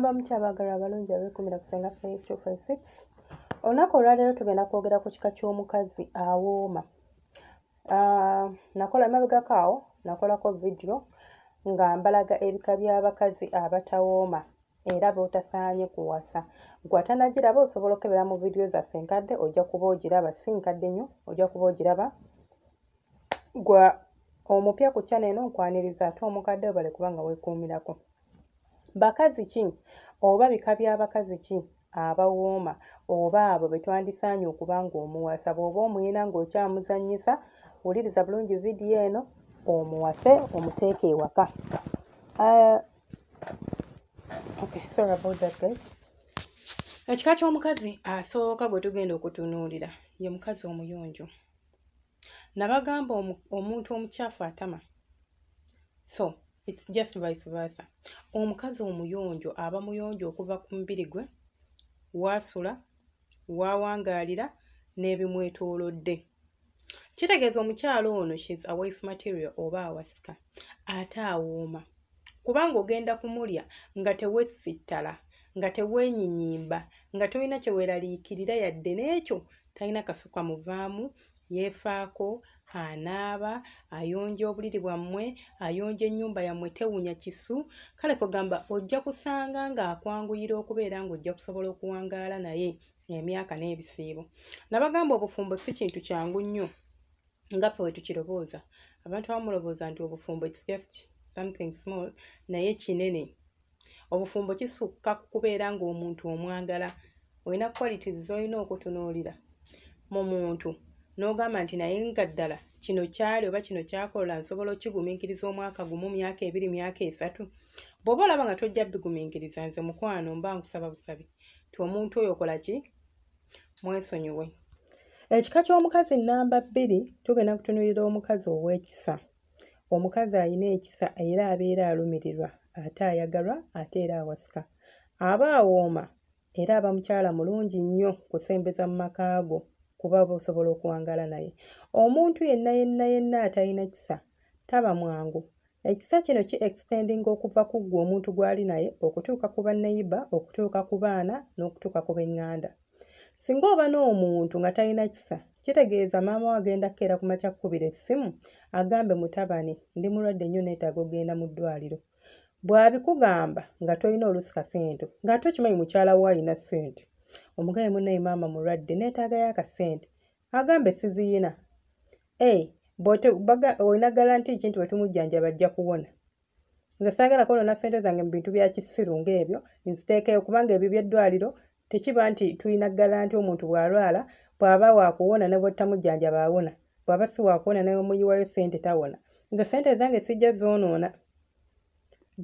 namba mu kyabaagala abalungi abekumira kusenga 5256 olunaku olwaleero tugenda kwogera ku kika ky'omukazi awooma ah, nakola emabegako awo nakolako vidiyo nga mbalaga ebika by'abakazi abatawooma era beotasaanye kuwasa gwatanagiraba osobola okebera mu vidiyo zaffe enkadde ojja kuba ogiraba si nkadde nnyo ojja kuba ogiraba gwa omupya ku kyaneno nkwaniriza ate omukadde obale kubanga weekuumirako bakazi ki oba bika by'abakazi ki abawooma oba abo be twandisaanye okuba ng'omuwasa bw'oba omulina ng'okyamuzannyisa wuliriza bulungi vidiyo eno omuwase omuteeka ewaka ah, ekika ky'omukazi asooka gwe tugenda okutunuulira ye mukazi omuyonjo nabagamba omuntu omukyafu atama so its just vice versa omukazi omuyonjo aba muyonjo okuva ku mubiri gwe waasula waawangaalira n'ebimwetoolodde kitegeeza omukyalo ono shes awife material oba awasika ate awooma kubanga ogenda kumulya nga tewesittala nga teweenyinyimba nga tolina kyeweraliikirira yadde n'ekyo talina kasuka muvaamu yeefaako anaaba ayonja obuliri bwammwe ayonja ennyumba yammwe tewunya kisu kale kugamba ojja kusanga ng'akwanguyira okubeera ng'ojja kusobola okuwangaala naye emyaka n'ebisiibo nabagamba obufumbo si kintu kyangu nnyo ngaffe wetukiroboza abantu abamuloboza nti obufumbo just something small naye kinene obufumbo kisukka ku kubeera ng'omuntu omwagala olina qualities zoolina okutunuulira mu muntu n'ogamba nti naye nga ddala kino kyali oba kino kyakola nsobola okkigumiikiriza omwaka gumu myaka ebiri myaka esatu bw'oba olaba nga tojja bigumiikiriza nze mukwano mba nkusaba busabi ti omuntu oyo okola ki mwesonyiwe ekika ky'omukazi nnamba bbiri tugenda kutunuulira omukazi ow'ekisa omukazi alina ekisa era abeera alumirirwa ate ayagalwa ate era awasika aba awooma era aba mukyala mulungi nnyo kusembeza mu maka go kuba osobola okuwangala naye omuntu yenna yenna yenna atalina kisa taba mwangu ekisa kino ki extending okuva ku ggwe omuntu gwali naye okutuuka ku banneyiba okutuuka ku baana n'okutuuka ku benganda singa oba n'omuntu nga talina kisa kitegeeza maama we agenda kkeera ku makya kkubira essimu agambe mutabani ndi mulwadde nnyo neetaaga ogenda mu ddwaliro bw'abikugamba nga tolina olusika ssente ng'ate okimanyi mukyala we ayina ssente omugabe munnaye maama mulwadde neetaagayo akasente agambe siziyina olina galanti ki nti wetumujjanja bajja kuwona nze saagala kwonoona sente zange mu bintu byakisiru ngaebyo nziteekeyo kubanga ebyo byeddwaliro tekiba nti tulina galanti omuntu bwalwala bwaba wakuwona ne bwetamujjanja baawona bwaba si wakuwona naye omuyiwayo sente tawona nze sente zange sijja zoonoona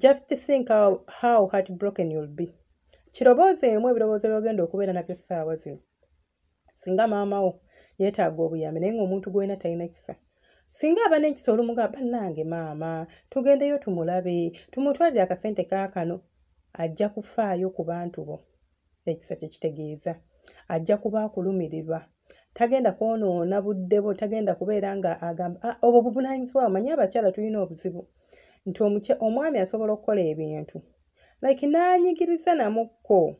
just think how, how heart broken youll be kiroboozeemu ebiroboozo byogenda okubeera nabyo essaawa zino singa maama wo yeetaaga obuyambi naye ngaomuntu gwolina talina ekisa singa abana ekisa olumugamba nange maama tugendeyo tumulabe tumutwalire akasente kaakano ajja kufaayo ku bantu bo ekisa kyekitegeeza ajja kuba akulumirirwa tagenda kwonoona budde bo tagenda kubeera nga agamba ah, obwo buvunanyizibwawo manye abakyala tulina obuzibu nti omwami asobola okukola ebintu like naanyigiriza namukko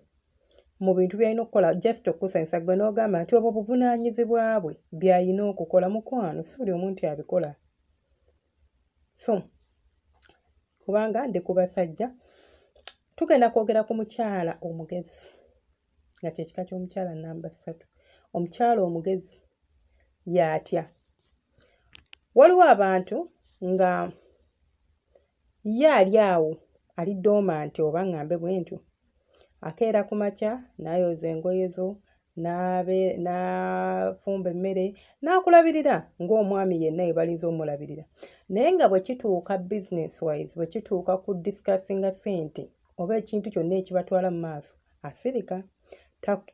mu bintu byalina okukola just okusanyisa gwe n'ogamba nti obwo buvunaanyizibwa bwe byayina okukola mukwano si buli omuntu abikola so kubanga ndi ku basajja tugenda kwogera ku mukyala omugezi nga kyekika ky'omukyala namba ssatu omukyala omugezi yaatya waliwo abantu nga ye ali awo alidde omante oba ngambe bwe ntyo akeera ku makya naayoza engoye zo naafumba emmere naakulabirira ngaomwami yenna ye balinza omulabirira naye nga bwe kituuka business wise bwe kituuka ku discassinga sente oba ekintu kyonna ekibatwala mu maaso asirika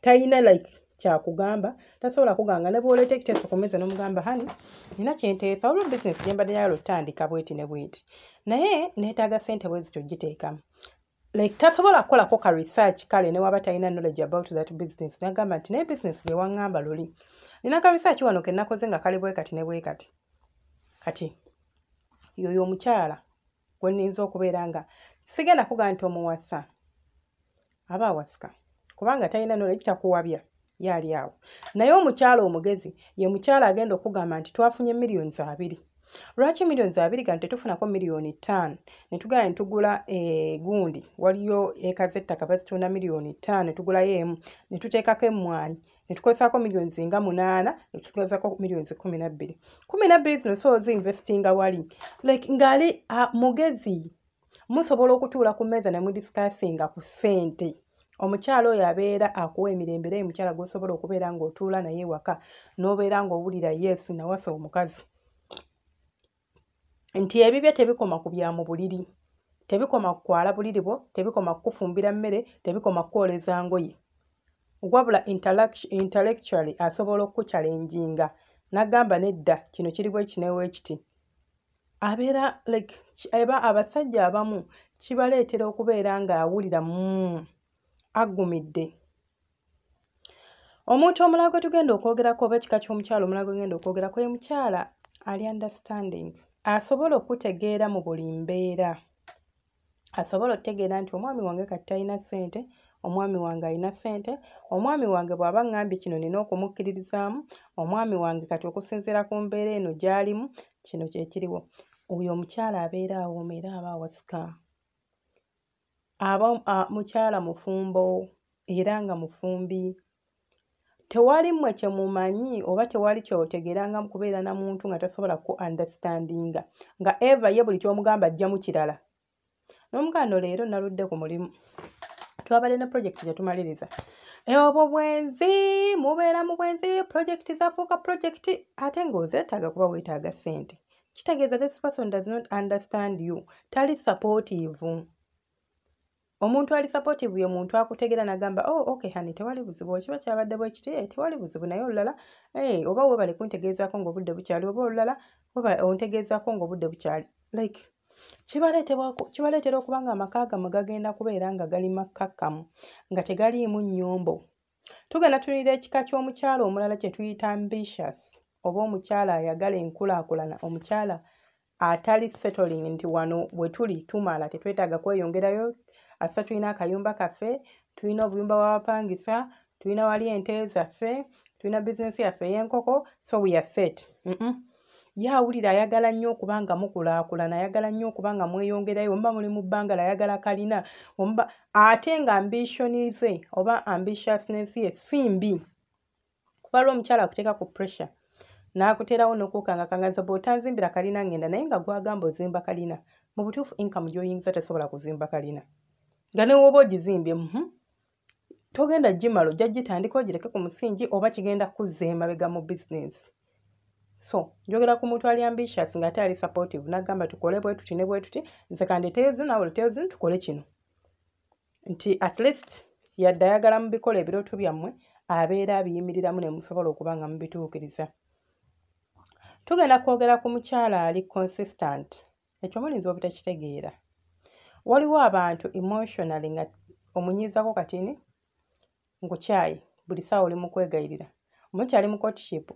tayina like kyakugamba tasobola kugana nebwoleeta ekiteeso kumeza nomugamba hani nina kyenteesa olwa bizinesi gyembadde yalo otandika bweti ne bweti naye netaaga sente bwezityo ogiteekamu like tasobola kukolako ka research kale newaba talina knowledge about that business nagamba nti naye bizinesi gyewaŋŋamba luli nina ka research wano ke nakoze nga kali bwe kati ne bwe kati kati yoyo omukyala gwe nninza okubeera nga sigenda kuga nti omuwasa aba awasika kubanga talina knowledge takuwabya ye ali awo naye omukyala omugezi ye mukyala agenda okugamba nti twafunye miliyoni abiri lwaki miliyoni abiri gani tetufunako miliyoni ttaano ne tugaa netugula e, gundi waliyo eka z'ettaka bazituna miliyoni ttaano ne tugulayo emu ne tuteekako emmwanyi ne tukozesaako miliyoni zinga munaana ne tugezaako miliyoni zikumi nabbiri kumi nabbiri zino so ziinvestinga wali like ngaali mugezi musobola okutuula ku meeza ne mudisikasinga ku ssente omukyala oyo abeera akuwa emirembe era yemukyala gosobola okubeera ngaotuula naye waka nobeera ngaowulira yes nawasa omukazi nti ebibye tebikoma ku bya mu buliri tebikoma kukwala buliri bwo tebikoma kukufumbira mmere tebikoma kukwoleza ngoye wabula intellectually asobola okukukyalenginga nagamba nedda kino kiribw ekinewo ekiti abeera like, abasajja abamu kibaleetera okubeera ngaawulira mu mm. aggumidde omuntu omulala gwe tugenda okwogerako oba ekika ky'omukyala omulala gwe tugenda okwogerako ye mukyala ali understanding asobola okutegeera mu buli mbeera asobola okutegeera nti omwami wange kati talina ssente omwami wange alina ssente omwami wange bw'aba ŋŋambye kino nina okumukkiririzaamu omwami wange kati okusinziira ku mbeera eno gy'alimu kino kyekiriwo oyo omukyala abeera awoma era aba wasika aba a, mukyala mufumbo era nga mufumbi tewali mmwe kye mumanyi oba tewali kyotegeranga mukubeera na muntu nga tasobola ku understandinga nga eva ye buli kyomugamba ajjamu kirala n'omugando leero naludde ku mulimu twabadde ne purojekiti gyetumaliriza e, obwo bwenzi mubeera mu bwenzi purojekiti zafuuka purojekiti ate ngaozeetaaga kuba weetaaga ssente kitegeeza this person does not understand you tali supportive omuntu ali supportive ye muntu akutegera nagamba oh, ok hani tewali buzibu okiba kyabadde bwe kiti eh, tewali buzibu naye olulala hey, eh, oba webale kuntegeezaako ngaobudde bukyali oba olulala ontegeezaako ngaobudde bukyali like kibaleetera okuba nga amaka gamwe gagenda kubeera nga gali makakamu nga tegaliimu nnyombo tugenda tulira ekika ky'omukyala omulala kyetuyita ambitious oba omukyala ayagala enkulaakulana omukyala atali settling nti wano bwe tuli tumala tetwetaaga kweyongerayo asa tulina akayumba kaffe tulina obuyumba bwabapangisa tulina wali ente zaffe tulina bizinesi yaffe ey'enkoko so we are set Mm-mm. ye awulira ayagala nnyo okuba nga mukulaakulana ayagala nnyo okuba nga mweyongerayo omuba muli mu bbanga layagala kalina omuba ate nga ambitioni ze oba ambitiousness ye si mbi kuba lwa omukyala akuteeka ku pressure n'akuteerawo n'okuuka nga kaganza bw'otanzimbira kalina ngenda naye nga gwagamba ozimba kalina mu butuufu income gy'oyingiza tasobola kuzimba kalina nga ne woba ogizimbye mhu togenda gimala ojja gitandika ogireke ku musingi oba kigenda kuzza emabega mu bizinensi so njogera ku muntu ali ambitious ngaate ali supportive nagamba tukole bwe tuti ne bwe tuti nze kandi teezi nawe luteezi tukole kino nti at least yadde ayagala mu bikola ebirooto byammwe abeera abiyimiriramu ne musobola okuba nga mubituukiriza tugenda kwogera ku mukyala ali consistant ekyo mulinza obutakitegeera waliwo abantu emotionally nga omunyiizako katini nkukyayi buli saawa oli mukwegayirira mukyali mu cotship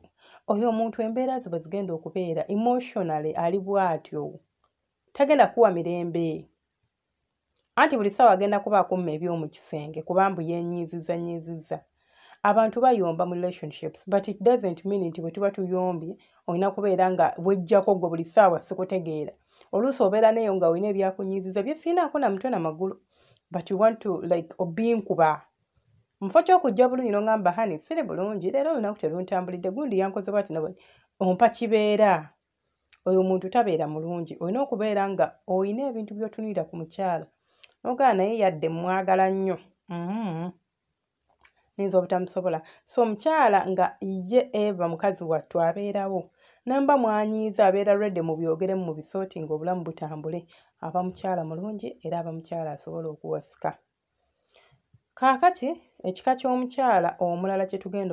oyo omuntu embeera ze bwe zigenda okubeera emotionally ali bwatyo tagenda kuwa mirembe anti buli saawa agenda kubaakumma eby'omu kisenge kuba mbu yenyiizizanyiiziza abantu bayomba mu relationships but it doesn't mean nti bwe tuba tuyombye olina kubeera nga wejjako gwe buli saawa sikutegeera oluusi obeera neyo nga olina ebyakunyiziza byesiinaako namutwe namagulu but you want to like obinkuba mufo kyokujja bulungi nogamba hani siri bulungi leero olunaku teluntambulidde gundi yankozebwa tino ompa kibeera oyo omuntu tabeera mulungi olina okubeera nga olina ebintu byotunuira ku mukyala nogaa naye yadde mwagala nnyo mm -hmm. niyinza obutamusobola so omukyala nga ye eva mukazi wattw abeerawo namba mwanyiiza abeera lwedde mubyogeremu mu bisooti nga obulamu butambule aba mukyala mulungi era aba mukyala asobola okuwasika kaakati ekika ky'omukyala omulala kye tugenda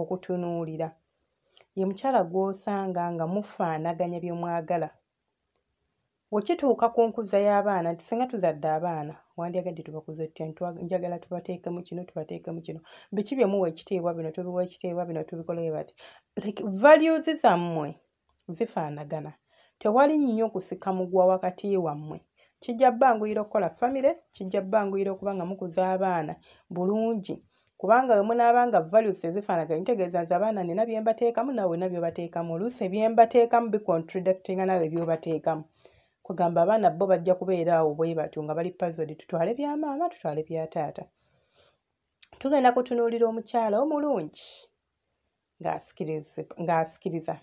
okutunuulira ye mukyala gw'osanga nga mufaanaganya byemwagala Okituuka ku nkuza y'abaana nti singa tuzadde abaana wandyagadde tubakuze tutya njagala tubateekemu kino tubateekemu kino biki byemuwa ekitiibwa bino tubiwa ekitiibwa bino tubikoleye bati like values zammwe zifaanagana tewali nnyo kusika mugwa wakati wammwe kijja bbanguyira okukola famire kijja bbanguyira okuba nga mukuza abaana bulungi kubanga we munaabanga values tezifaanagana ntegeeza nze abaana nina byembateekamu nawe nabyo bateekamu oluusi ebyembateekamu bicontradactinga nawe ebyobateekamu kugamba abaana bo bajja kubeera awo bwe batyo nga bali pazodi tutwale bya maama tutwale bya taata tugenda kutunuulira omukyala omulungi ng'asikiriza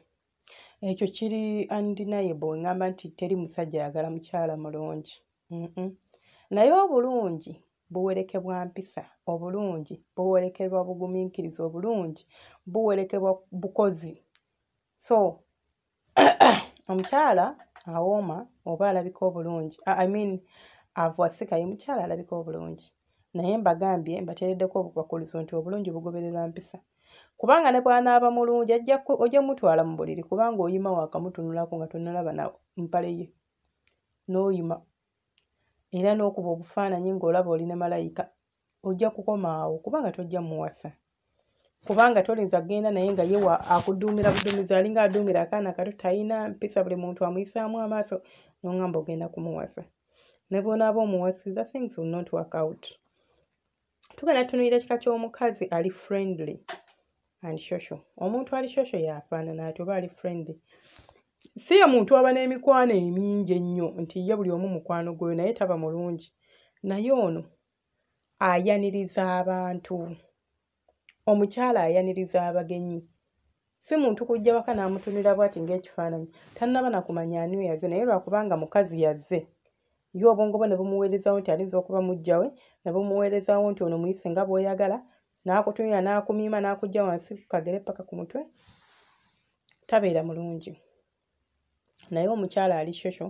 ekyo kiri andinayebo eŋŋamba nti teri musajja ayagala mukyala mulungi naye obulungi buwerekebwa mpisa obulungi buwerekebwa bugumiikiriza obulungi buwerekebwa bukozi so omukyala awooma oba alabika obulungi i mean avuwasikaye mukyala alabika obulungi naye mbagambye mbateereddeko obukwakulizo nti obulungi bugobererwa mpisa kubanga ne bwanaaba mulungi ojja mutwala mu buliri kubanga oyima waakamutunulako nga tonalaba na mpale ye n'oyima era n'okuba obufaananyi ng'olaba oli ne malayika ojja kukoma awo kubanga tojja muwasa kubanga tolinza genda naye nga yewa akuduumira buduumizi alinga aduumira akaana kato tayina mpisa buli muntu amuyisaamu amaaso nongamba ogenda kumuwasa nebonaaba omuwasiza things will not work out tugenda tutunulira kika ky'omukazi ali friendly and social omuntu ali social yafaanana ati oba ali friendly si ye muntu aba n'emikwano emingi ennyo nti ye buli omu mukwano gweyo naye taba mulungi naye ono ayaniriza abantu omukyala ayaniriza abagenyi si muntu kujja waka n'amutumira bwati ngaekifaananyi tannaba nakumanya ani yaze naye lwakubanga mukazi yazze ye obwongobo ne bumuweerezawo nti alinza okuba mujjawe ne bumuweerezawo nti ono muyise nga bw'oyagala n'akutumira n'akumiima n'akujja wansi ku kagere paka ku mutwe tabeera mulungi naye omukyala ali shosho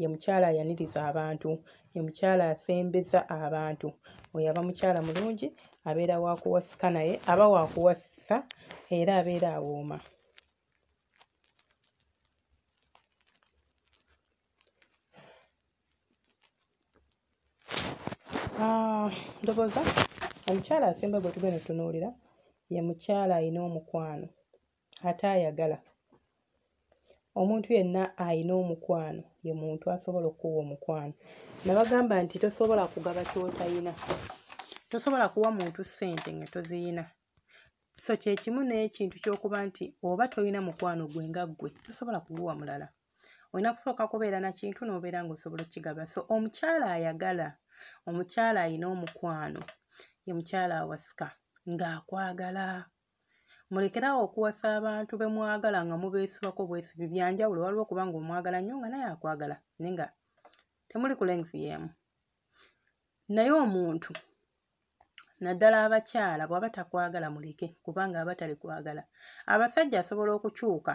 ye mukyala ayaniriza abantu ye mukyala asembeza abantu oyo aba mukyala mulungi abeera wakuwasika naye aba wakuwasisa era abeera awooma ah, ndoboza omukyala asemba gwe tugenda tutunuulira ye mukyala alina omukwano ate ayagala omuntu yenna ayina omukwano ye muntu asobola okuwa omukwano nebagamba nti tosobola kugaba kyotayina tosobola kuwa muntu ssente nga toziyina so kyekimu n'ekintu kyokuba nti oba toyina mukwano gwe nga ggwe tosobola kuguwa mulala olina kusooka kubeera na kintu n'obeera ngaosobola okkigaba so omukyala ayagala omukyala ayina omukwano ye mukyala awasika ng'akwagala mulekerawo okuwasa abantu be mwagala nga mubeesibako bwesibi byanjawulo waliwo okuba nga omwagala nnyo nga naye akwagala naye nga temuli ku lengthi y'emu naye omuntu naddala abakyala bw'aba takwagala muleke kubanga aba tali kwagala abasajja asobola okukyuka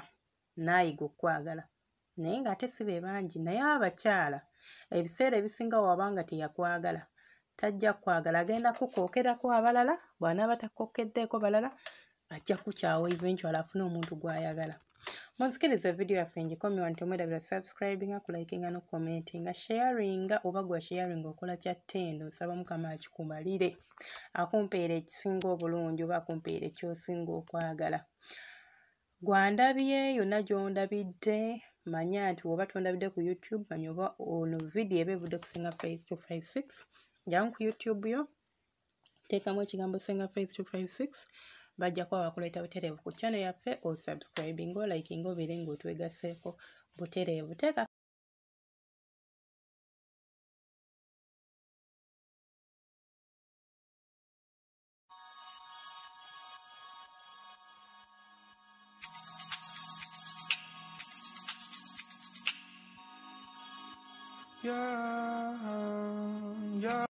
naayiga okkwagala naye nga ate si be bangi naye abakyala ebiseera ebisinga wabanga teyakwagala tajja kkwagala agenda kukookerako abalala bw'anaaba takokeddeeko balala ajja kukyawa eventual afune omuntu gw'ayagala munzikiriza vidiyo yaffe ngikomi wantomwerabira subscribinga kulikinga nokukomentinga sharinga oba gwa sharing okola kya ttendo nsaba mukama akikumalire akumpeera ekisinga obulungi oba akumpeera ekyosinga okwagala gwandabyeyo na gyondabidde manya nti oba tondabidde ku youtube manya oba ono vidiyo eba evudde kusinga face to five six jangu ku youtube yo teekamu ekigambo senga face to five six bajja kuba bakuleeta butereevu ku channel yaffe osubscribing olikinga obeere ng'otwegaseeko butereevu teeka